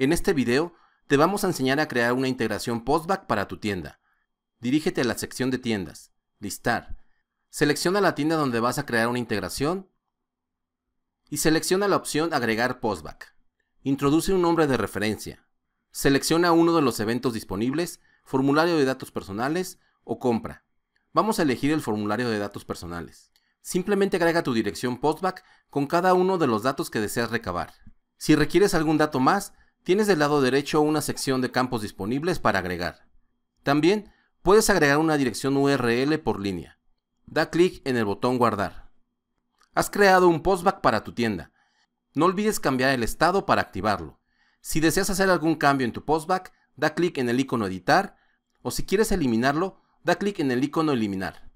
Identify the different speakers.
Speaker 1: En este video te vamos a enseñar a crear una integración Postback para tu tienda. Dirígete a la sección de tiendas, listar. Selecciona la tienda donde vas a crear una integración y selecciona la opción agregar Postback. Introduce un nombre de referencia. Selecciona uno de los eventos disponibles, formulario de datos personales o compra. Vamos a elegir el formulario de datos personales. Simplemente agrega tu dirección Postback con cada uno de los datos que deseas recabar. Si requieres algún dato más, Tienes del lado derecho una sección de campos disponibles para agregar. También puedes agregar una dirección URL por línea. Da clic en el botón guardar. Has creado un postback para tu tienda. No olvides cambiar el estado para activarlo. Si deseas hacer algún cambio en tu postback, da clic en el icono editar o si quieres eliminarlo, da clic en el icono eliminar.